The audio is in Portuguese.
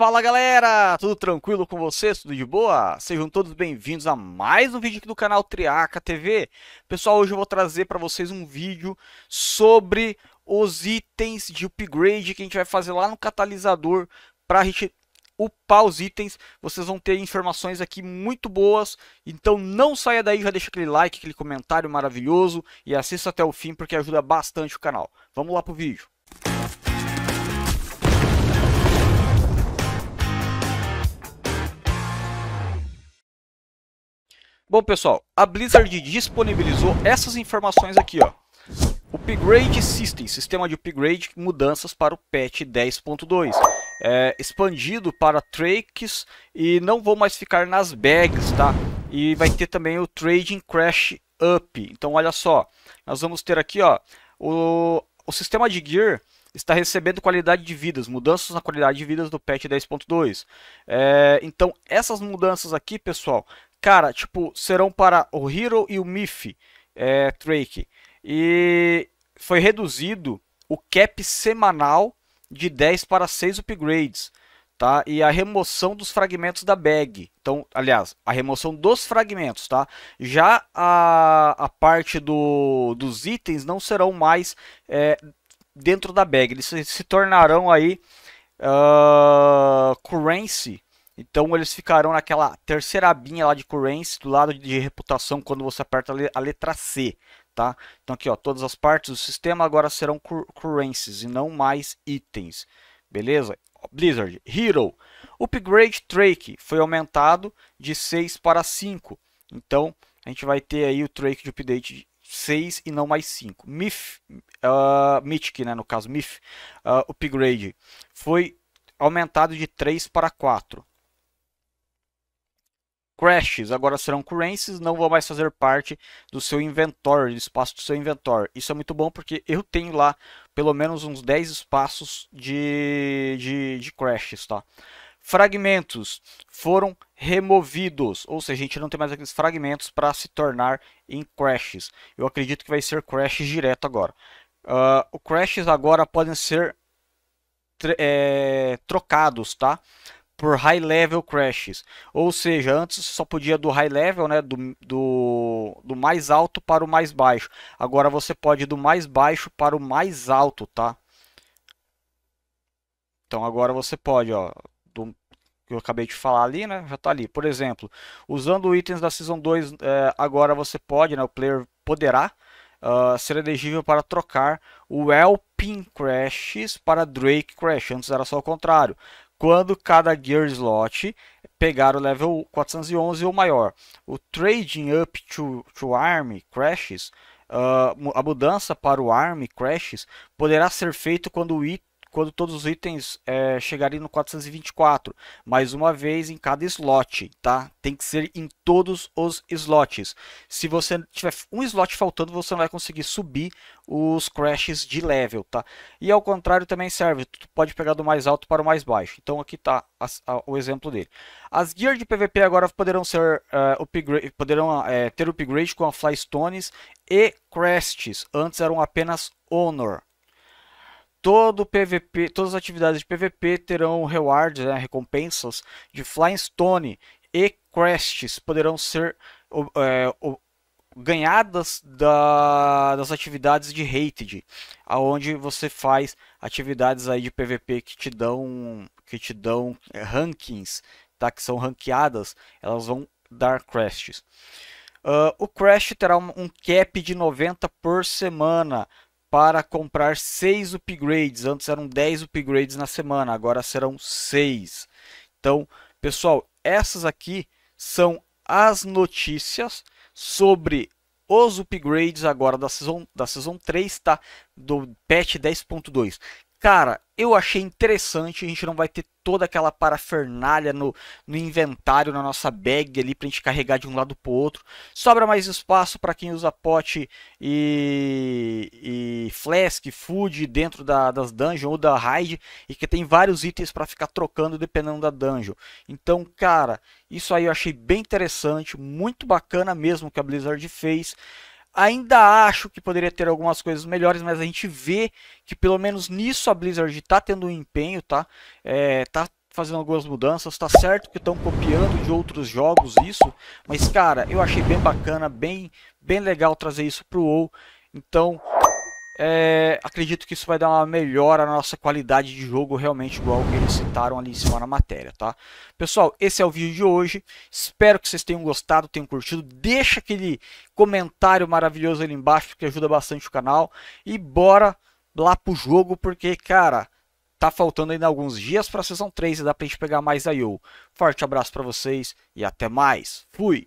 Fala galera, tudo tranquilo com vocês? Tudo de boa? Sejam todos bem-vindos a mais um vídeo aqui do canal Triaca TV. Pessoal, hoje eu vou trazer para vocês um vídeo sobre os itens de upgrade que a gente vai fazer lá no catalisador para a gente upar os itens. Vocês vão ter informações aqui muito boas, então não saia daí, já deixa aquele like, aquele comentário maravilhoso e assista até o fim porque ajuda bastante o canal. Vamos lá pro vídeo. Bom, pessoal, a Blizzard disponibilizou essas informações aqui, ó. O Upgrade System, sistema de upgrade, mudanças para o patch 10.2. É, expandido para trakes e não vou mais ficar nas bags, tá? E vai ter também o Trading Crash Up. Então, olha só, nós vamos ter aqui, ó, o, o sistema de gear está recebendo qualidade de vidas, mudanças na qualidade de vidas do patch 10.2. É, então, essas mudanças aqui, pessoal, Cara, tipo, serão para o Hero e o Miff, é, Drake. E foi reduzido o cap semanal de 10 para 6 upgrades, tá? E a remoção dos fragmentos da bag. Então, aliás, a remoção dos fragmentos, tá? Já a, a parte do, dos itens não serão mais é, dentro da bag. Eles se, se tornarão aí uh, currency então eles ficarão naquela terceira abinha lá de currency do lado de reputação quando você aperta a letra C, tá? Então aqui, ó, todas as partes do sistema agora serão cur currencies e não mais itens. Beleza? Blizzard Hero. O upgrade Trake foi aumentado de 6 para 5. Então, a gente vai ter aí o Trake de update 6 e não mais 5. MIF, uh, Mythic, né, no caso, MIF, uh, ah, upgrade, foi aumentado de 3 para 4. Crashes agora serão currencies, não vão mais fazer parte do seu inventório, do espaço do seu inventório. Isso é muito bom porque eu tenho lá pelo menos uns 10 espaços de, de, de crashes, tá? Fragmentos foram removidos, ou seja, a gente não tem mais aqueles fragmentos para se tornar em crashes. Eu acredito que vai ser crashes direto agora. Uh, o crashes agora podem ser é, trocados, tá? por high level crashes. Ou seja, antes só podia do high level, né, do, do, do mais alto para o mais baixo. Agora você pode do mais baixo para o mais alto, tá? Então agora você pode, ó, do que eu acabei de falar ali, né, já está ali. Por exemplo, usando itens da Season 2, é, agora você pode, né, o player poderá uh, ser elegível para trocar o Elpin Crashes para Drake Crash. Antes era só o contrário quando cada gear slot pegar o level 411 ou maior. O trading up to, to ARM crashes, uh, a mudança para o ARM crashes, poderá ser feito quando o item quando todos os itens é, chegarem no 424. Mais uma vez em cada slot, tá? Tem que ser em todos os slots. Se você tiver um slot faltando, você não vai conseguir subir os crashes de level, tá? E ao contrário também serve, tu pode pegar do mais alto para o mais baixo. Então aqui tá a, a, o exemplo dele. As gear de PVP agora poderão ser uh, é, upgrade, poderão uh, ter upgrade com a Flystones e Crests. Antes eram apenas Honor. Todo PVP, todas as atividades de PVP terão rewards, né, recompensas de Flying Stone e Crests poderão ser é, ganhadas da, das atividades de Hated, aonde você faz atividades aí de PVP que te dão que te dão é, rankings, tá? Que são ranqueadas, elas vão dar crests. Uh, ah, o Crash terá um, um cap de 90 por semana para comprar 6 upgrades. Antes eram 10 upgrades na semana, agora serão 6. Então, pessoal, essas aqui são as notícias sobre os upgrades agora da Season, da season 3, tá? Do patch 10.2. Cara, eu achei interessante, a gente não vai ter toda aquela parafernália no, no inventário, na nossa bag ali, pra gente carregar de um lado pro outro. Sobra mais espaço para quem usa pote e, e flask, food dentro da, das dungeons ou da raid, e que tem vários itens para ficar trocando dependendo da dungeon. Então, cara, isso aí eu achei bem interessante, muito bacana mesmo que a Blizzard fez. Ainda acho que poderia ter algumas coisas melhores, mas a gente vê que pelo menos nisso a Blizzard está tendo um empenho, tá? É, tá fazendo algumas mudanças, tá certo que estão copiando de outros jogos isso, mas cara, eu achei bem bacana, bem, bem legal trazer isso pro WoW. Então, é, acredito que isso vai dar uma melhora na nossa qualidade de jogo, realmente igual que eles citaram ali em cima na matéria, tá? Pessoal, esse é o vídeo de hoje. Espero que vocês tenham gostado, tenham curtido. Deixa aquele comentário maravilhoso ali embaixo que ajuda bastante o canal. E bora lá pro jogo, porque, cara, tá faltando ainda alguns dias pra sessão 3 e dá pra gente pegar mais IO. Forte abraço pra vocês e até mais. Fui!